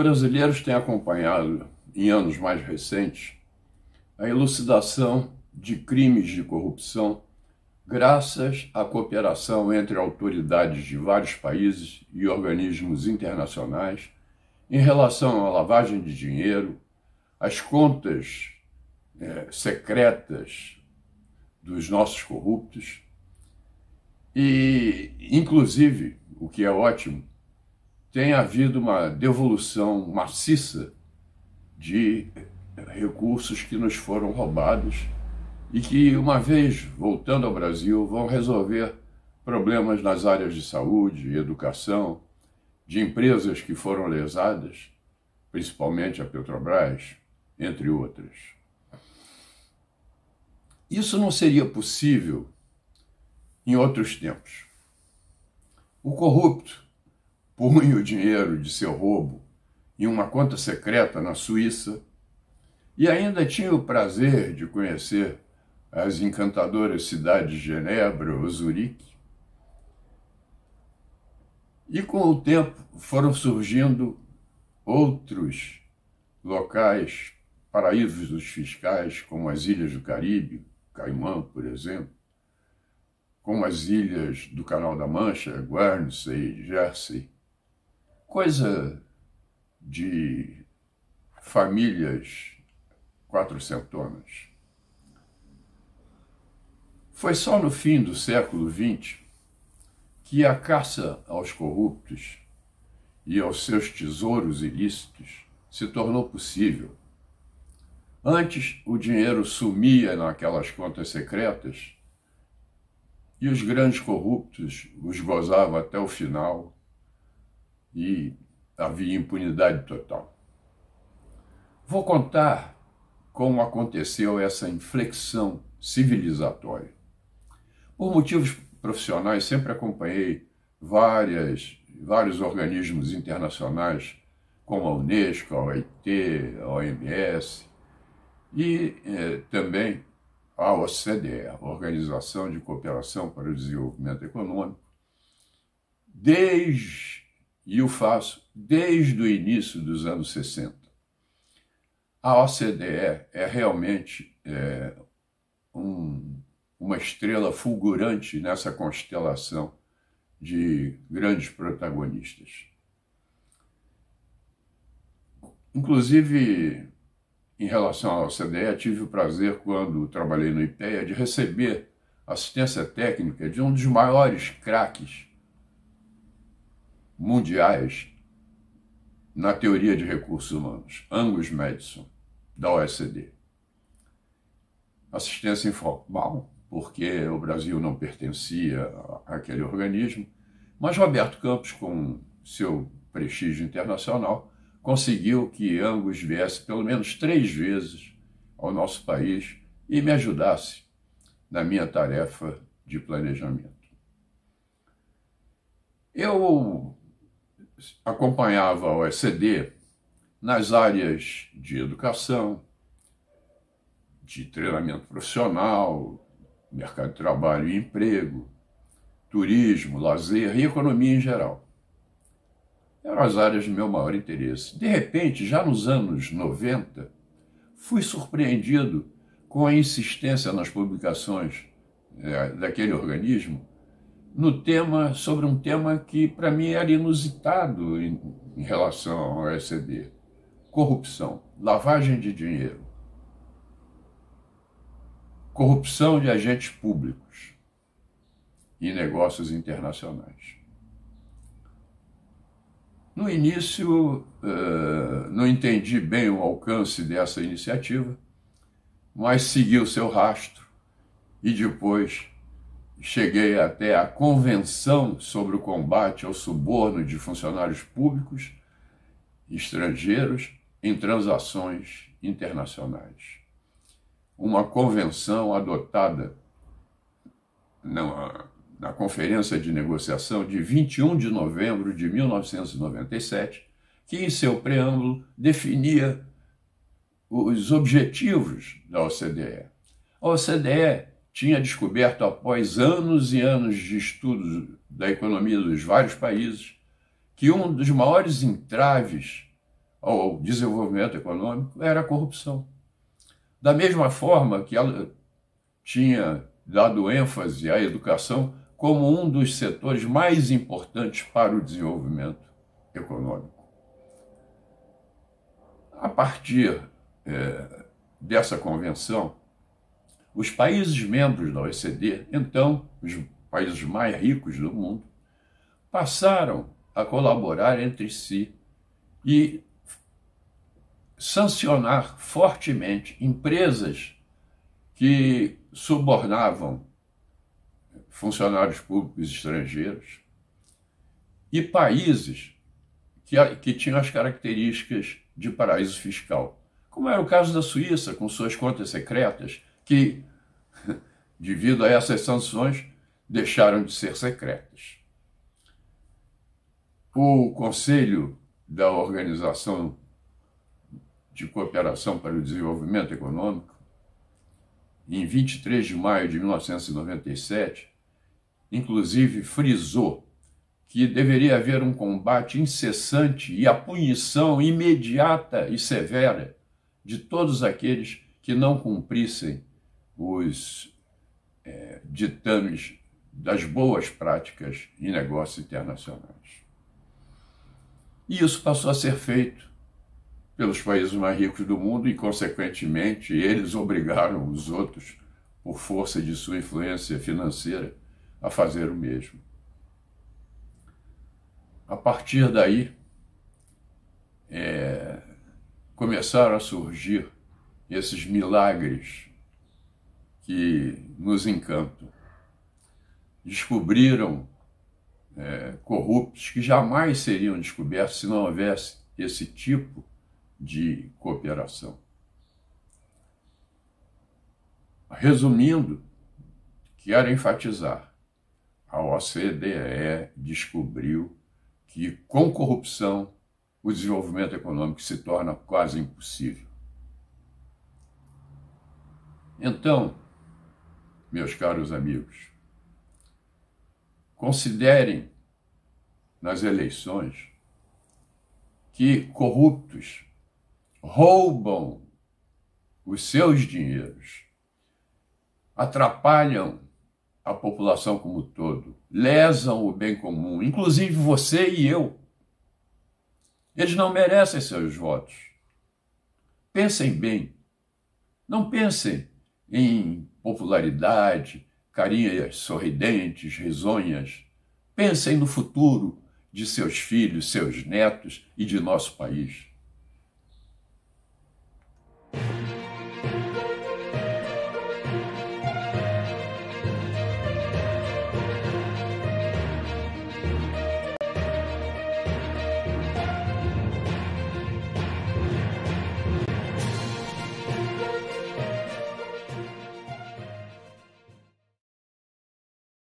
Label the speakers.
Speaker 1: brasileiros têm acompanhado, em anos mais recentes, a elucidação de crimes de corrupção graças à cooperação entre autoridades de vários países e organismos internacionais em relação à lavagem de dinheiro, às contas é, secretas dos nossos corruptos e, inclusive, o que é ótimo, tem havido uma devolução maciça de recursos que nos foram roubados e que, uma vez voltando ao Brasil, vão resolver problemas nas áreas de saúde, educação, de empresas que foram lesadas, principalmente a Petrobras, entre outras. Isso não seria possível em outros tempos. O corrupto punha o dinheiro de seu roubo em uma conta secreta na Suíça e ainda tinha o prazer de conhecer as encantadoras cidades de Genebra ou Zurique. E com o tempo foram surgindo outros locais, paraísos dos fiscais, como as ilhas do Caribe, Caimã, por exemplo, como as ilhas do Canal da Mancha, Guernsey, Jersey, coisa de famílias quatrocentonas. Foi só no fim do século XX que a caça aos corruptos e aos seus tesouros ilícitos se tornou possível. Antes, o dinheiro sumia naquelas contas secretas e os grandes corruptos os gozavam até o final e havia impunidade total. Vou contar como aconteceu essa inflexão civilizatória. Por motivos profissionais, sempre acompanhei várias, vários organismos internacionais, como a Unesco, a OIT, a OMS e eh, também a OCDE, a Organização de Cooperação para o Desenvolvimento Econômico, desde e o faço desde o início dos anos 60. A OCDE é realmente é, um, uma estrela fulgurante nessa constelação de grandes protagonistas. Inclusive, em relação à OCDE, tive o prazer, quando trabalhei no IPEA, de receber assistência técnica de um dos maiores craques mundiais na teoria de recursos humanos, Angus Madison, da OECD. Assistência informal, porque o Brasil não pertencia àquele organismo, mas Roberto Campos, com seu prestígio internacional, conseguiu que Angus viesse pelo menos três vezes ao nosso país e me ajudasse na minha tarefa de planejamento. Eu acompanhava a OECD nas áreas de educação, de treinamento profissional, mercado de trabalho e emprego, turismo, lazer e economia em geral. Eram as áreas de meu maior interesse. De repente, já nos anos 90, fui surpreendido com a insistência nas publicações é, daquele organismo no tema sobre um tema que para mim era inusitado em, em relação ao ECD: corrupção, lavagem de dinheiro, corrupção de agentes públicos e negócios internacionais. No início, uh, não entendi bem o alcance dessa iniciativa, mas segui o seu rastro e depois cheguei até a Convenção sobre o Combate ao Suborno de Funcionários Públicos Estrangeiros em Transações Internacionais. Uma convenção adotada na, na Conferência de Negociação de 21 de novembro de 1997, que em seu preâmbulo definia os objetivos da OCDE. A OCDE tinha descoberto após anos e anos de estudos da economia dos vários países que um dos maiores entraves ao desenvolvimento econômico era a corrupção. Da mesma forma que ela tinha dado ênfase à educação como um dos setores mais importantes para o desenvolvimento econômico. A partir é, dessa convenção, os países membros da OECD, então os países mais ricos do mundo, passaram a colaborar entre si e sancionar fortemente empresas que subornavam funcionários públicos estrangeiros e países que, que tinham as características de paraíso fiscal, como era o caso da Suíça, com suas contas secretas, que, devido a essas sanções, deixaram de ser secretas. O Conselho da Organização de Cooperação para o Desenvolvimento Econômico, em 23 de maio de 1997, inclusive frisou que deveria haver um combate incessante e a punição imediata e severa de todos aqueles que não cumprissem os é, ditames das boas práticas em negócios internacionais. E isso passou a ser feito pelos países mais ricos do mundo e, consequentemente, eles obrigaram os outros, por força de sua influência financeira, a fazer o mesmo. A partir daí, é, começaram a surgir esses milagres que nos encantam. Descobriram é, corruptos que jamais seriam descobertos se não houvesse esse tipo de cooperação. Resumindo, quero enfatizar: a OCDE descobriu que com corrupção o desenvolvimento econômico se torna quase impossível. Então, meus caros amigos. Considerem nas eleições que corruptos roubam os seus dinheiros, atrapalham a população como um todo, lesam o bem comum, inclusive você e eu. Eles não merecem seus votos. Pensem bem. Não pensem em popularidade, carinhas sorridentes, risonhas. Pensem no futuro de seus filhos, seus netos e de nosso país.